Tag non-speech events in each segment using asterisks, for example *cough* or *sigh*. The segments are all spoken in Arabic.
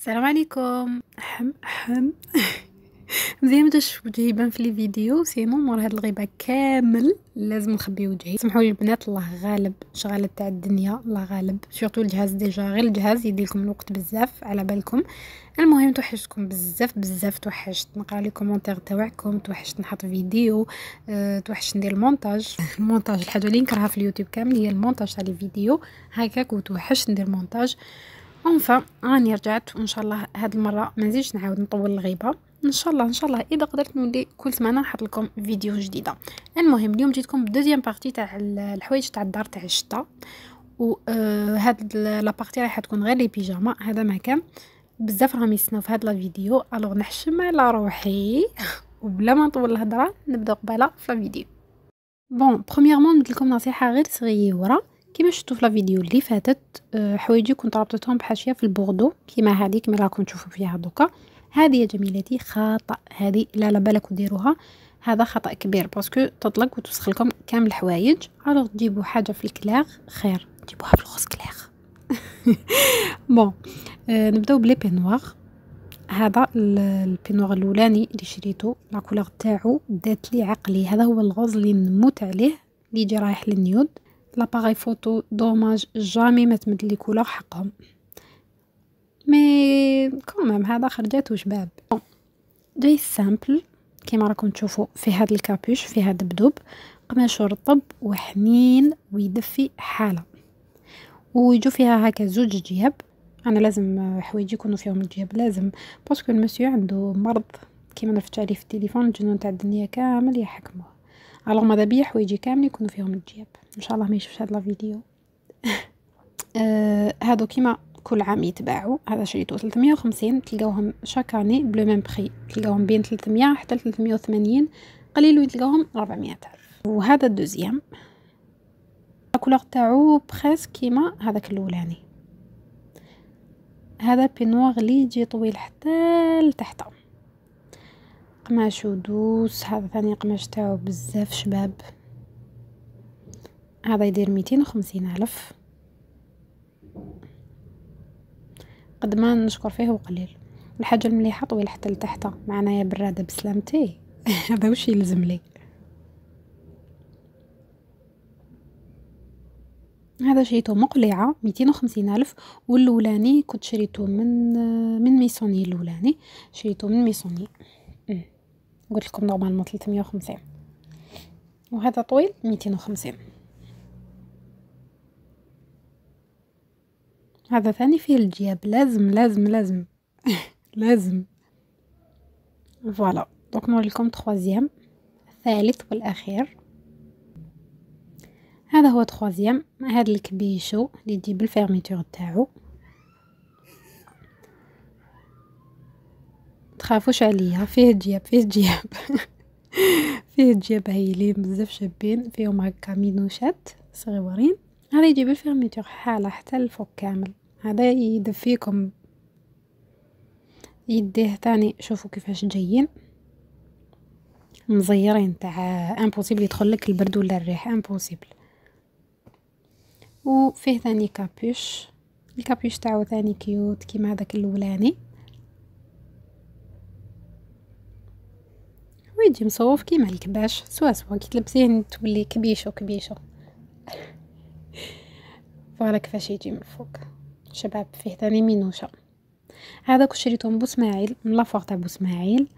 السلام عليكم حم حم *laughs* مزيان ما وجهي يبان في لي فيديو سينو مور هاد الغيبه كامل لازم نخبي وجهي سمحوا لي البنات الله غالب شغاله تاع الدنيا الله غالب سورتو الجهاز ديجا غير الجهاز يدي لكم الوقت بزاف على بالكم المهم توحشتكم بزاف بزاف توحشت نقرا لي كومونتير تاعكم توحشت نحط فيديو أه توحشت ندير المونتاج *laughs* المونتاج الحاجه اللي نكرهها في اليوتيوب كامل هي المونتاج تاع الفيديو هكاك وتوحشت ندير مونتاج اونفا راني رجعت وان شاء الله هاد المره ما نزيدش نعاود نطول الغيبه ان شاء الله ان شاء الله اذا قدرت نولي كل سمانه نحط لكم فيديو جديده المهم اليوم جيتكم بدوزيام بارتي تاع الحوايج تاع الدار تاع الشتا وهاد آه، بارتي راح تكون غير لي بيجاما هذا ما كان بزاف راهم يستناو في هاد لا فيديو الوغ نحشم على روحي *laughs* وبلا ما نطول الهضره نبدا قباله في لا فيديو بون بروميرمون نقول لكم نصيحه غير صغيره كما شفتوا في الفيديو اللي فاتت آه، حوايجي كنت رابطتهم بحاشيه في البوردو كيما هذه كيما راكم تشوفوا فيها دوكا هذه يا جميلتي خطا هذه لا لا بالك ديروها هذا خطا كبير باسكو تطلق وتوسخ لكم كامل الحوايج الوغ تجيبوا حاجه في الكلاغ خير تجيبوها في الغوز كلاغ بون *laughs* آه نبداو بلي بينوار هذا البينوار الاولاني اللي شريته لا كولور تاعو دات لي عقلي هذا هو الغوز اللي نموت عليه اللي يجي رايح للنيود لاباغي فوتو دوماج جامي ما تمد كولور حقهم مي كومام هذا خرجات وشباب جاي سامبل كيما راكم تشوفوا في هذا الكابوش في هذا الدبدوب قماش رطب وحنين ويدفي حاله ويجو فيها هكا زوج جياب انا لازم حوايجي يكونوا فيهم الجياب لازم باسكو المسيو عنده مرض كيما نرفت عليه في التليفون الجنون تاع الدنيا كامل يحكموه الوغ ما ذبيح حوايجي كامل يكونوا فيهم الجياب ان شاء الله ما يشوفش لا فيديو آه هادو كيما كل عام يتباعوا هذا شريتو 350 تلقاوهم شاكاني بلو ميم بخي تلقاوهم بين 300 حتى 380 قليل وين تلقاوهم 400 الف وهذا الدوزيام الكولور تاعو بريس كيما هذاك الاولاني هذا بينوار لي يجي طويل حتى لتحت قماش ودوس هذا ثاني قماش تاعو بزاف شباب هذا يدير ميتين وخمسين ألف قد ما نشكر فيه وقليل الحاجة المليحة طويل حتى لتحت معناها برادة بسلامتي *laughs* هذا وش يلزم لي هذا شريته مقلعة ميتين وخمسين ألف واللولاني كنت شريته من من ميسوني اللولاني شريته من ميسوني قلت لكم نورمالمون 350 وهذا طويل 250 هذا ثاني فيه الجياب لازم لازم لازم *laughs* لازم فوالا دونك نوريلكم تخوازيام الثالث والاخير هذا هو تخوازيام هذا الكبيشو اللي يجي بالفيرميتور تاعو تخافوش عليا فيه جياب فيه جياب *laughs* فيه جياب هايلين بزاف شابين فيهم هكا مينوشات صغيورين هذا يجيب الفيرميتور حاله حتى الفوق كامل هذا يدفيكم يديه تاني شوفوا كيفاش جايين مزيرين تاع امبوسيبل يدخل لك البرد ولا الريح امبوسيبل وفيه ثاني كابوش الكابوش تاعو ثاني كيوت كيما هذاك الاولاني ويجي مصوف كيما الكباش سوا سوا كي تلبسيه تولي كبيشة كبيشة *laughs* فوالا كيفاش يجي من الفوق شباب فيه ثاني مينوشة هذا كنت شريته من بوسماعيل من لافور تاع بوسماعيل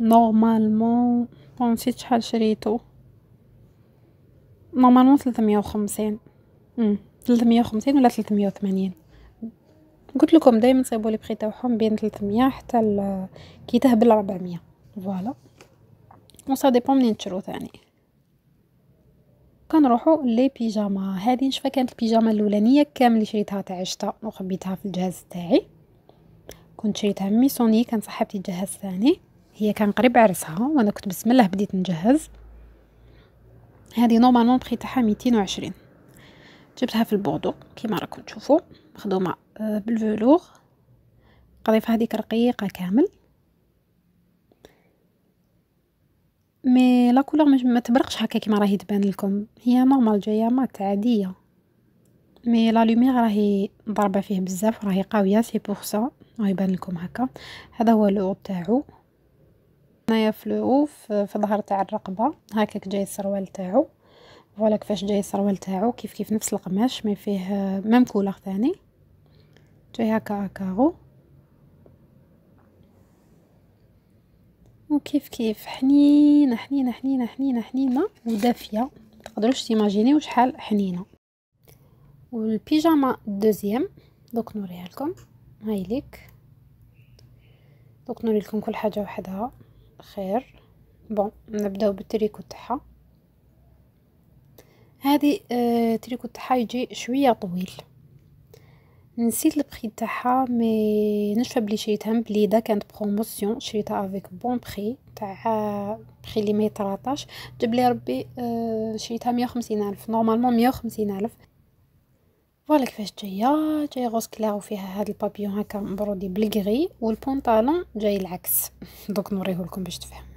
نورمالمون نسيت شحال شريته نورمالمون 350 امم 350 ولا 380 قلت لكم دائما صيبوا لي بخي تاعهم بين 300 حتى ل... كي تهبل 400 فوالا و سا ديبون منين تشرو ثاني كنروحوا لي بيجاما هذه نشفا كانت البيجاما الاولانيه كامل اللي شريتها تاع الشتاء وخبيتها في الجهاز تاعي كنت شريتها من سوني كان صاحبتي الجهاز ثاني هي كان قريب عرسها وانا كنت بسم الله بديت نجهز هذه نورمالمون بخي تاعها 220 جبتها في البوردو كيما راكم تشوفوا مخدومه آه، بالفلوغ القضيفه هذيك رقيقه كامل مي لا كولور ما تبرقش هكا كيما راهي تبان لكم هي نورمال جايه مات عاديه مي لا لوميير راهي ضاربه فيه بزاف راهي قويه سي بوغ سا راه يبان لكم هكا هذا هو لو تاعو هنايا في اللوغ في ظهر تاع الرقبه هكاك جاي السروال تاعو فوالا كيفاش جاي السروال تاعو كيف كيف نفس القماش مي فيه آه، ميم كولور ثاني جاي هكا كارو وكيف كيف حنينه حنينه حنينه حنينه حنينه ودافيه تقدروش تيماجينيو شحال حنينه والبيجاما دوزيام دوك نوريها لكم هاي ليك دوك نوري لكم كل حاجه وحدها خير بون نبداو بالتريكو تاعها هذه آه تريكو تاعها يجي شويه طويل نسيت البخي تاعها مي نشفى بلي شريتها من بليده كانت بروموسيون شريتها افيك بون بخي تاع بخي لي مي 13 جاب لي ربي آه شريتها 150 الف نورمالمون 150 الف فوالا كيفاش جايه جاي غوز كلاغ وفيها هاد البابيون هكا مبرودي بالكري والبونطالون جاي العكس *laughs* دوك نوريه لكم باش تفهموا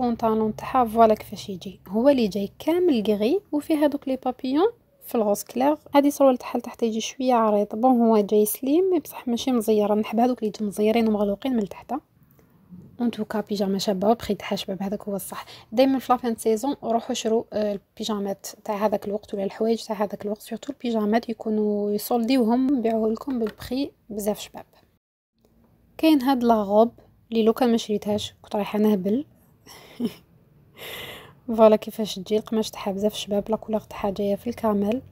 البونطالون تاعها فوالا كيفاش يجي هو اللي جاي كامل غري وفيه هذوك لي بابيون في الغوز كلير هذه سروال تاعها لتحت يجي شويه عريض بون هو جاي سليم مي بصح ماشي مزيره نحب هذوك اللي مزيرين ومغلوقين من تحت اون توكا بيجاما شابه تاع الشباب هذاك هو الصح دائما في لافان سيزون روحوا شرو البيجامات تاع هذاك الوقت ولا الحوايج تاع هذاك الوقت سورتو البيجامات يكونوا يسولديوهم يبيعوه لكم بالبخي بزاف شباب كاين هاد لا روب لي لو كان ما شريتهاش كنت رايحه نهبل *laughs* فوالا كيفاش تجي القماش تاعها بزاف شباب لا كولور تاعها جايه في الكامل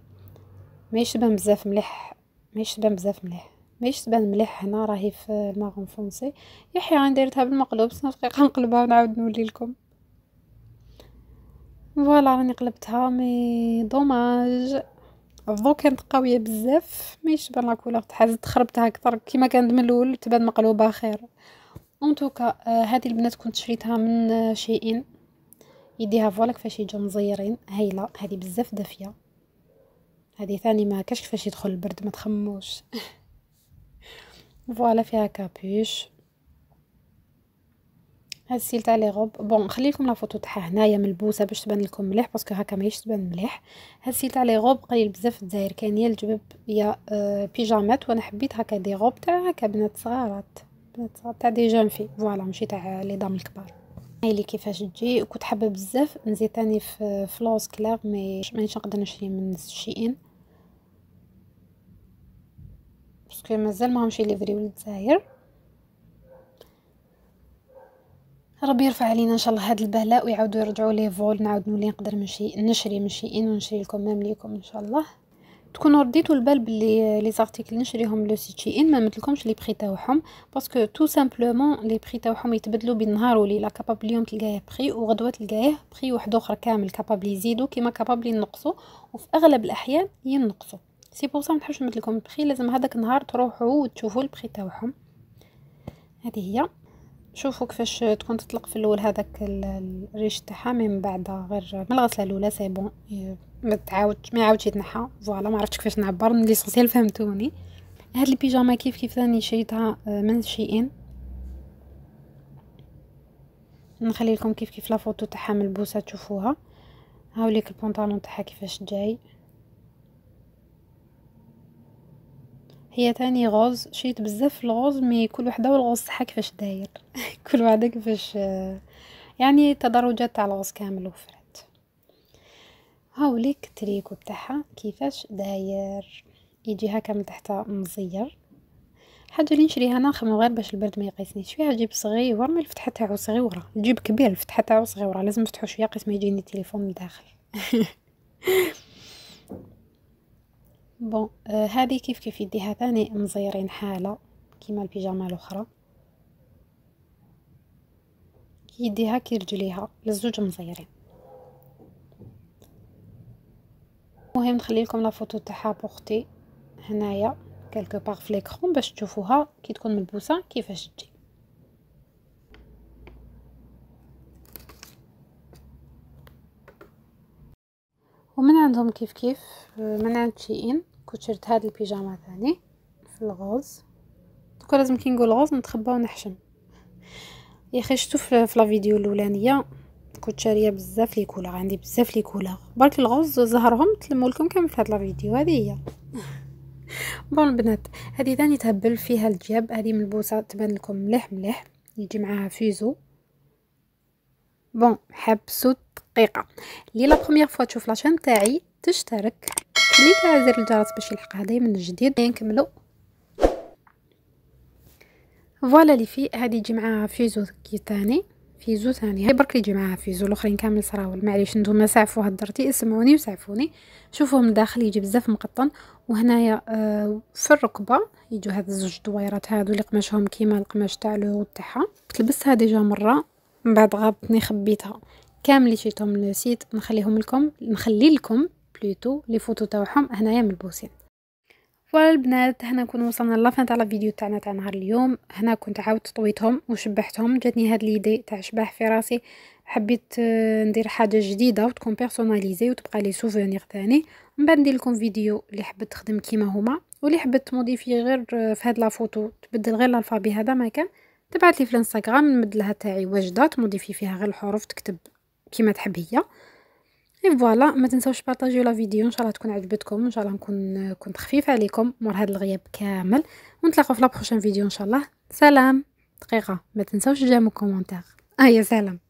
ماهيش تبان بزاف مليح ماهيش تبان بزاف مليح ماهيش تبان مليح هنا راهي في الماغون فونسي يحيى غنديرتها بالمقلوب صافي دقيقه *laughs* نقلبها ونعاود نولي لكم فوالا راني قلبتها مي دوماج الضو كانت قويه بزاف ماهيش تبان لا كولور تاعها زدت خربتها اكثر كيما كانت من الاول تبان مقلوبه خير اون توكا euh, هذه البنات كنت شريتها من آه، شيئين يديها فوالا كيفاش يجوا مزيرين هايله هذه بزاف دافيه هذه ثاني ما كاش كيفاش يدخل البرد ما تخموش *laughs* فوالا فيها كابوش هاد السيل تاع لي غوب بون نخلي لكم لا فوتو تاعها هنايا ملبوسه باش تبان لكم مليح باسكو هكا ماهيش تبان مليح هاد السيل تاع لي غوب قليل بزاف الدزاير كاين يا الجبب يا آه، بيجامات وانا حبيت هكا دي غوب تاع هكا بنات صغارات تاع دي جون في فوالا ماشي تاع لي دام الكبار هايلي كيفاش تجي كنت حابه بزاف نزيد تاني في فلوس كلاب مي مانيش نقدر نشري من شيئين باسكو مازال ما همشي ليفري للجزائر ربي يرفع علينا ان شاء الله هاد البلاء ويعاودوا يرجعوا لي فول نعاود نولي نقدر نمشي نشري من شيئين ونشري لكم مام ليكم ان شاء الله تكونوا رديتوا البال باللي لي زارتيكل نشريهم لو سيت شي ان ما مثلكمش لي بري تاعهم باسكو تو سامبلومون لي بري تاعهم يتبدلوا بين نهار وليلا كاباب اليوم تلقاه بري وغدوه تلقاه بري واحد اخر كامل كاباب يزيدوا كيما كاباب ينقصوا وفي اغلب الاحيان ينقصوا سي بوغ ما تحبش مثلكم بري لازم هذاك النهار تروحوا وتشوفوا البري تاعهم هذه هي شوفوا كيفاش تكون تطلق في الاول هذاك الريش تاعها من بعد غير من الغسله الاولى سي بون ما تعاودش ما عاودش يتنحى فوالا ما عرفتش كيفاش نعبر ليسونسيال فهمتوني هاد البيجاما كيف كيف ثاني شريتها آه، من شيئين نخلي لكم كيف كيف لا فوتو تاعها من البوسه تشوفوها هاوليك البنطلون تاعها كيفاش جاي هي تاني غوز شريت بزاف الغوز مي كل وحده والغوز تاعها كيفاش داير *laughs* كل وحده كيفاش آه، يعني تدرجات تاع الغوز كامل وفرت هاوليك تريكو بتاعها كيفاش داير يجي هكا من تحت مزير حاجه اللي نشريها ناخم غير باش البرد ما يقيسني فيها جيب صغيور من الفتحه تاعو صغيوره جيب كبير الفتحه تاعو صغيوره لازم نفتحو شويه قيس ما يجيني التليفون من الداخل بون *laughs* آه هذه كيف كيف يديها ثاني مزيرين حاله كيما البيجامه الاخرى كي يديها كي رجليها للزوج مزيرين المهم نخلي لكم لا فوتو تاعها بوغتي هنايا كالكو باغ في ليكرون باش تشوفوها كي تكون ملبوسه كيفاش تجي ومن عندهم كيف كيف آه، من عند شيئين كنت شرت هاد البيجامه ثاني في الغوز دوكا لازم كي نقول غوز نتخبى ونحشم يا اخي شفتو في فيديو الاولانيه كنت شاريه بزاف لي كولا عندي بزاف لي كولا برك الغوز زهرهم تلمو لكم كامل في هاد الفيديو هذه هي *laughs* بون البنات هذه ثاني تهبل فيها الجياب هذه ملبوسه تبان لكم مليح مليح يجي معاها فيزو بون حبسوا دقيقه لي لا بروميير فوا تشوف لاشين تاعي تشترك كليك على زر الجرس باش يلحق دايما من جديد نكملوا فوالا لي في هذه يجي معاها فيزو كي ثاني فيزو ثاني هاي برك يجي معاها فيزو الاخرين كامل سراول معليش نتوما سعفوا هدرتي اسمعوني وسعفوني شوفوه من داخل يجي بزاف مقطن وهنايا آه في الركبه يجوا هاد الزوج دويرات هادو اللي قماشهم كيما القماش تاع لو تاعها لبستها ديجا مره من بعد غابتني خبيتها كامل من للسيت نخليهم لكم نخلي لكم بلوتو لي فوتو تاعهم هنايا ملبوسين البنات هنا نكون وصلنا لافان تاع الفيديو تاعنا تاع نهار اليوم هنا كنت عاودت طويتهم وشبحتهم جاتني هاد ليدي تاع شباح في راسي حبيت آه، ندير حاجه جديده وتكون بيرسوناليزي وتبقى لي سوفونير تاني من بعد ندير لكم فيديو اللي حبيت تخدم كيما هما واللي حبيت موديفي غير آه، في هاد لا فوتو تبدل غير الالفابي هذا ما كان تبعت لي في الانستغرام نمد لها تاعي واجده تموديفي فيها غير الحروف تكتب كيما تحب هي اي فوالا ما تنساوش بارطاجيو لا فيديو ان شاء الله تكون عجبتكم ان شاء الله نكون كنت خفيفه عليكم مور هذا الغياب كامل ونتلاقاو في لا بروشين فيديو ان شاء الله سلام دقيقه ما تنساوش جامو كومونتير اه يا سلام